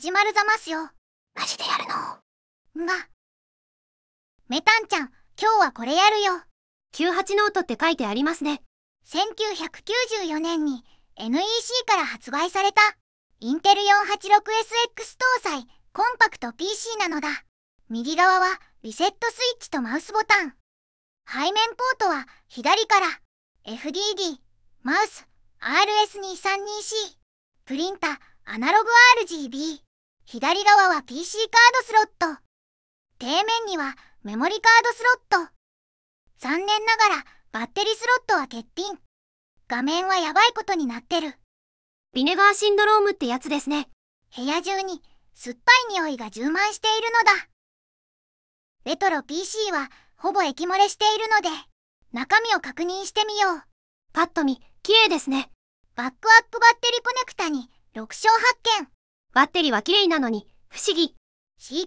始まるざますよマジでやるのがメタンちゃん今日はこれやるよ98ノートって書いてありますね1994年に NEC から発売されたインテル 486SX 搭載コンパクト PC なのだ右側はリセットスイッチとマウスボタン背面ポートは左から FDD マウス r s 2 3 2 c プリンタアナログ RGB 左側は PC カードスロット。底面にはメモリカードスロット。残念ながらバッテリースロットは欠品。画面はやばいことになってる。ビネガーシンドロームってやつですね。部屋中に酸っぱい匂いが充満しているのだ。レトロ PC はほぼ液漏れしているので、中身を確認してみよう。パッと見、綺麗ですね。バックアップバッテリーコネクタに6勝発見。バッテリーは綺麗なのに、不思議。CPU 基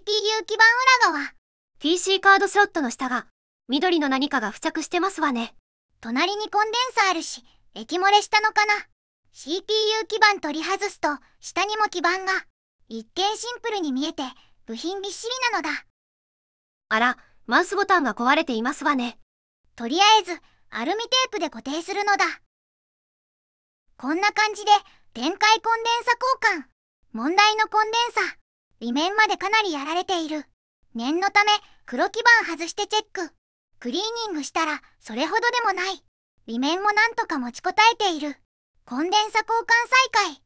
板裏側。PC カードスロットの下が、緑の何かが付着してますわね。隣にコンデンサあるし、液漏れしたのかな。CPU 基板取り外すと、下にも基板が。一見シンプルに見えて、部品びっしりなのだ。あら、マウスボタンが壊れていますわね。とりあえず、アルミテープで固定するのだ。こんな感じで、電解コンデンサ交換。問題のコンデンサ、裏面までかなりやられている。念のため、黒基板外してチェック。クリーニングしたら、それほどでもない。裏面もなんとか持ちこたえている。コンデンサ交換再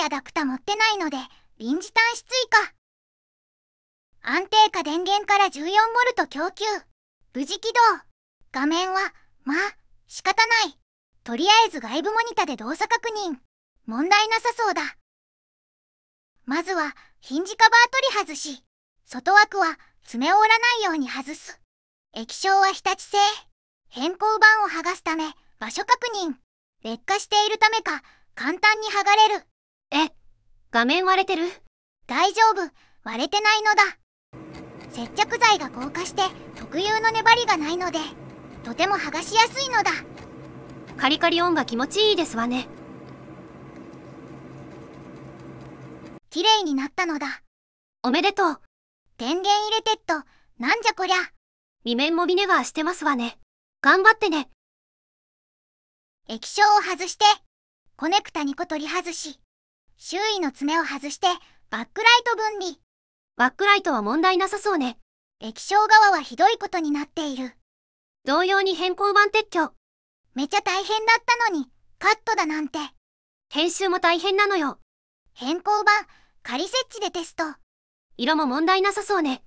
開。AC アダクタ持ってないので、臨時端子追加。安定化電源から 14V 供給。無事起動。画面は、まあ、仕方ない。とりあえず外部モニタで動作確認。問題なさそうだ。まずはヒンジカバー取り外し。外枠は爪を折らないように外す。液晶は日立製。偏光板を剥がすため場所確認。劣化しているためか簡単に剥がれる。え、画面割れてる大丈夫、割れてないのだ。接着剤が硬化して特有の粘りがないので、とても剥がしやすいのだ。カリカリ音が気持ちいいですわね。綺麗になったのだ。おめでとう。電源入れてっと、なんじゃこりゃ。未面もネガーしてますわね。頑張ってね。液晶を外して、コネクタ2個取り外し、周囲の爪を外して、バックライト分離。バックライトは問題なさそうね。液晶側はひどいことになっている。同様に変更版撤去。めちゃ大変だったのに、カットだなんて。編集も大変なのよ。変更版、仮設置でテスト。色も問題なさそうね。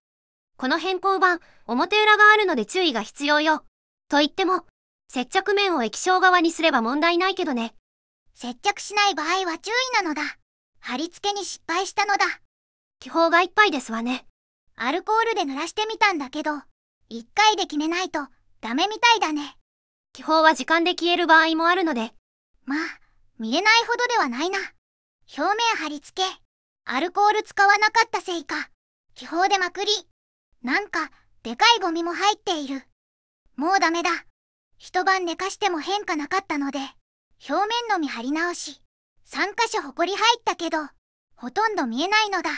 この変更版、表裏があるので注意が必要よ。と言っても、接着面を液晶側にすれば問題ないけどね。接着しない場合は注意なのだ。貼り付けに失敗したのだ。気泡がいっぱいですわね。アルコールで濡らしてみたんだけど、一回で決めないとダメみたいだね。気泡は時間で消える場合もあるので。まあ、見えないほどではないな。表面貼り付け。アルコール使わなかったせいか気泡でまくりなんかでかいゴミも入っているもうダメだ一晩寝かしても変化なかったので表面のみ貼り直し3箇所ほこり入ったけどほとんど見えないのだ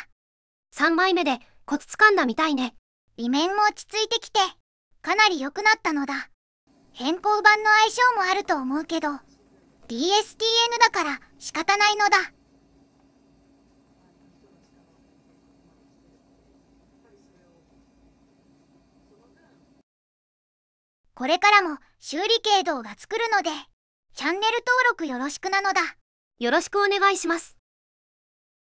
3枚目でコツ掴んだみたいね裏面も落ち着いてきてかなり良くなったのだ変更版の相性もあると思うけど DSTN だから仕方ないのだこれからも修理系動画作るのでチャンネル登録よろしくなのだよろしくお願いします